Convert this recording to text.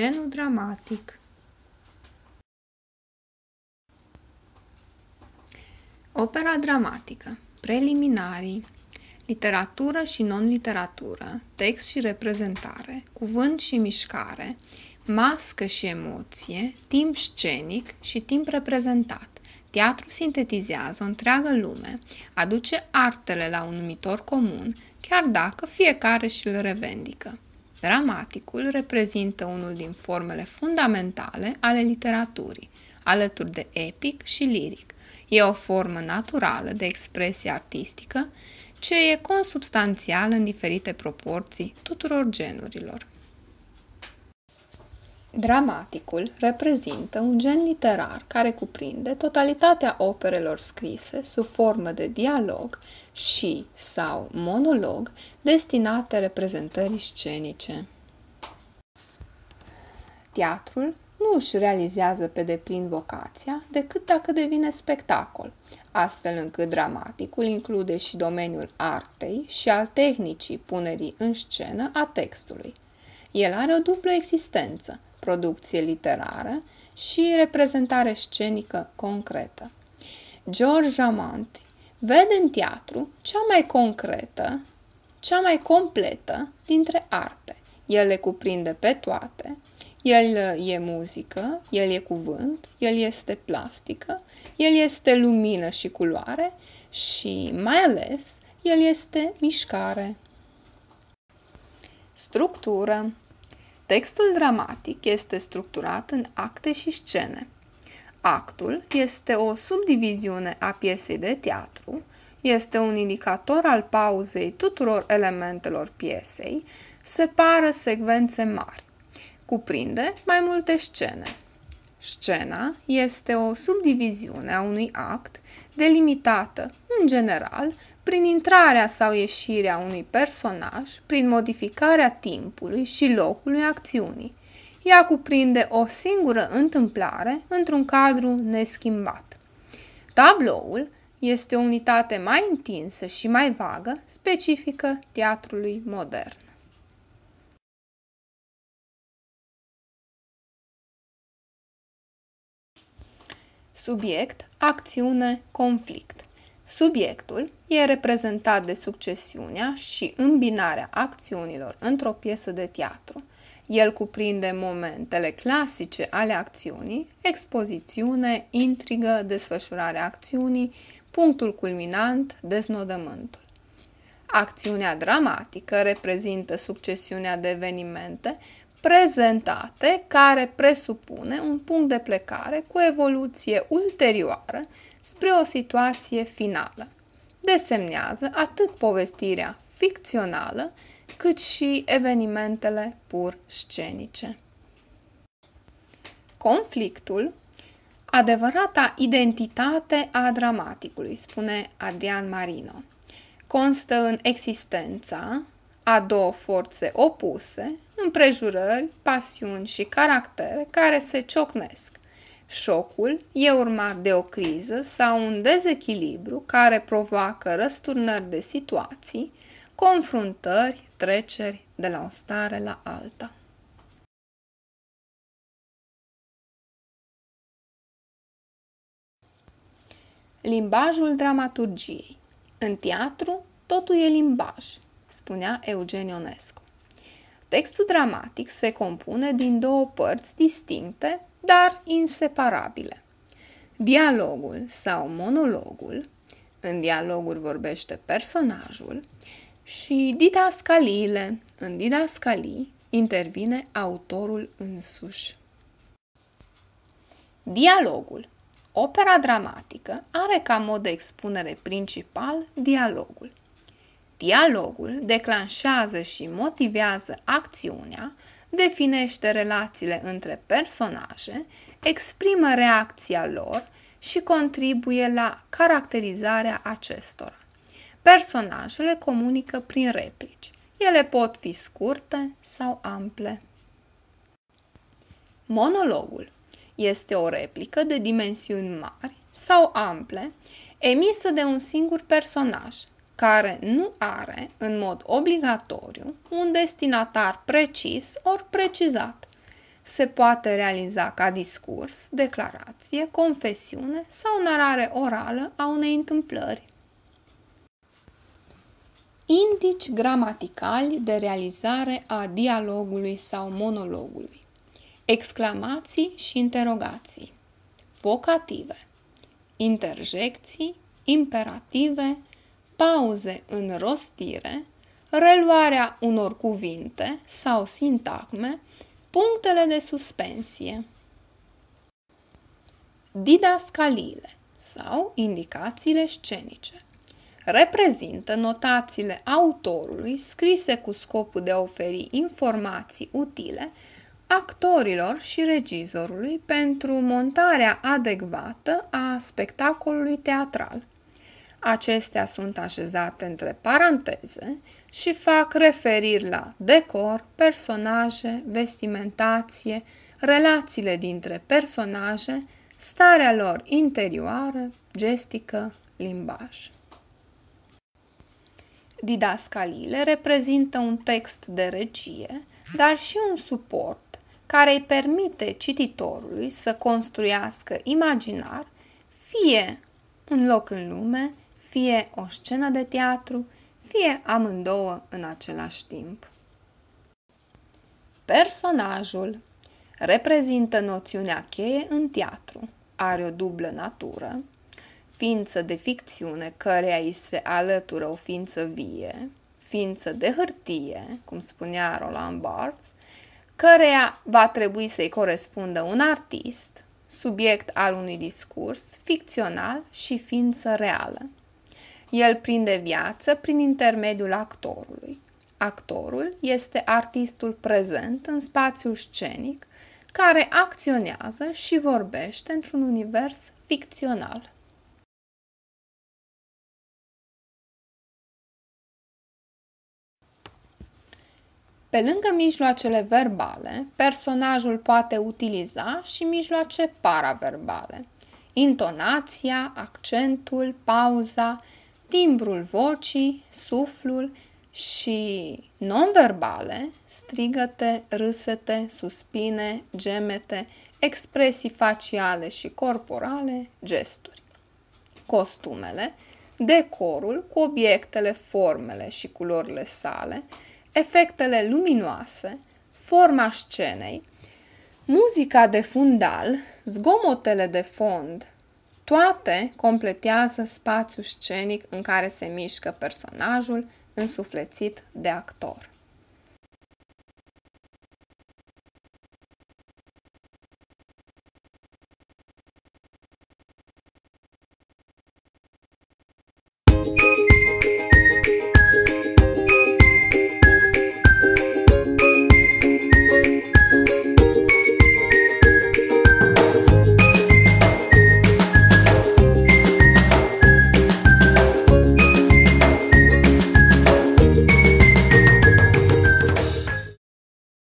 Genul dramatic Opera dramatică Preliminarii Literatură și non-literatură, text și reprezentare, cuvânt și mișcare, mască și emoție, timp scenic și timp reprezentat. Teatru sintetizează o întreagă lume, aduce artele la un numitor comun, chiar dacă fiecare și l revendică. Dramaticul reprezintă unul din formele fundamentale ale literaturii, alături de epic și liric. E o formă naturală de expresie artistică ce e consubstanțială în diferite proporții tuturor genurilor. Dramaticul reprezintă un gen literar care cuprinde totalitatea operelor scrise sub formă de dialog și sau monolog destinate reprezentării scenice. Teatrul nu își realizează pe deplin vocația decât dacă devine spectacol, astfel încât dramaticul include și domeniul artei și al tehnicii punerii în scenă a textului. El are o dublă existență, producție literară și reprezentare scenică concretă. George Amanti vede în teatru cea mai concretă, cea mai completă dintre arte. El le cuprinde pe toate. El uh, e muzică, el e cuvânt, el este plastică, el este lumină și culoare și, mai ales, el este mișcare. Structură Textul dramatic este structurat în acte și scene. Actul este o subdiviziune a piesei de teatru, este un indicator al pauzei tuturor elementelor piesei, separă secvențe mari. Cuprinde mai multe scene. Scena este o subdiviziune a unui act delimitată în general, prin intrarea sau ieșirea unui personaj, prin modificarea timpului și locului acțiunii. Ea cuprinde o singură întâmplare într-un cadru neschimbat. Tabloul este o unitate mai întinsă și mai vagă, specifică teatrului modern. Subiect, acțiune, conflict. Subiectul e reprezentat de succesiunea și îmbinarea acțiunilor într-o piesă de teatru. El cuprinde momentele clasice ale acțiunii, expozițiune, intrigă, desfășurarea acțiunii, punctul culminant, deznodământul. Acțiunea dramatică reprezintă succesiunea de evenimente prezentate care presupune un punct de plecare cu evoluție ulterioară spre o situație finală. Desemnează atât povestirea ficțională cât și evenimentele pur scenice. Conflictul Adevărata identitate a dramaticului, spune Adrian Marino, constă în existența, a două forțe opuse, împrejurări, pasiuni și caractere care se ciocnesc. Șocul e urmat de o criză sau un dezechilibru care provoacă răsturnări de situații, confruntări, treceri de la o stare la alta. Limbajul dramaturgiei. În teatru, totul e limbaj, spunea Eugen Ionescu. Textul dramatic se compune din două părți distincte, dar inseparabile. Dialogul sau monologul, în dialoguri vorbește personajul, și didascaliile, în didascalii intervine autorul însuși. Dialogul Opera dramatică are ca mod de expunere principal dialogul. Dialogul declanșează și motivează acțiunea, definește relațiile între personaje, exprimă reacția lor și contribuie la caracterizarea acestora. Personajele comunică prin replici. Ele pot fi scurte sau ample. Monologul este o replică de dimensiuni mari sau ample emisă de un singur personaj, care nu are, în mod obligatoriu, un destinatar precis ori precizat. Se poate realiza ca discurs, declarație, confesiune sau narare orală a unei întâmplări. Indici gramaticali de realizare a dialogului sau monologului. Exclamații și interogații. Vocative. Interjecții, imperative, pauze în rostire, reluarea unor cuvinte sau sintagme, punctele de suspensie. Didascaliile sau indicațiile scenice reprezintă notațiile autorului scrise cu scopul de a oferi informații utile actorilor și regizorului pentru montarea adecvată a spectacolului teatral. Acestea sunt așezate între paranteze și fac referiri la decor, personaje, vestimentație, relațiile dintre personaje, starea lor interioară, gestică, limbaj. Didascaliile reprezintă un text de regie, dar și un suport care îi permite cititorului să construiască imaginar fie un loc în lume, fie o scenă de teatru, fie amândouă în același timp. Personajul reprezintă noțiunea cheie în teatru, are o dublă natură, ființă de ficțiune căreia îi se alătură o ființă vie, ființă de hârtie, cum spunea Roland Barthes, căreia va trebui să-i corespundă un artist, subiect al unui discurs ficțional și ființă reală, el prinde viață prin intermediul actorului. Actorul este artistul prezent în spațiul scenic care acționează și vorbește într-un univers ficțional. Pe lângă mijloacele verbale, personajul poate utiliza și mijloace paraverbale. Intonația, accentul, pauza, timbrul vocii, suflul și nonverbale: strigăte, râsete, suspine, gemete, expresii faciale și corporale, gesturi. Costumele, decorul cu obiectele, formele și culorile sale, efectele luminoase, forma scenei, muzica de fundal, zgomotele de fond toate completează spațiul scenic în care se mișcă personajul însuflețit de actor.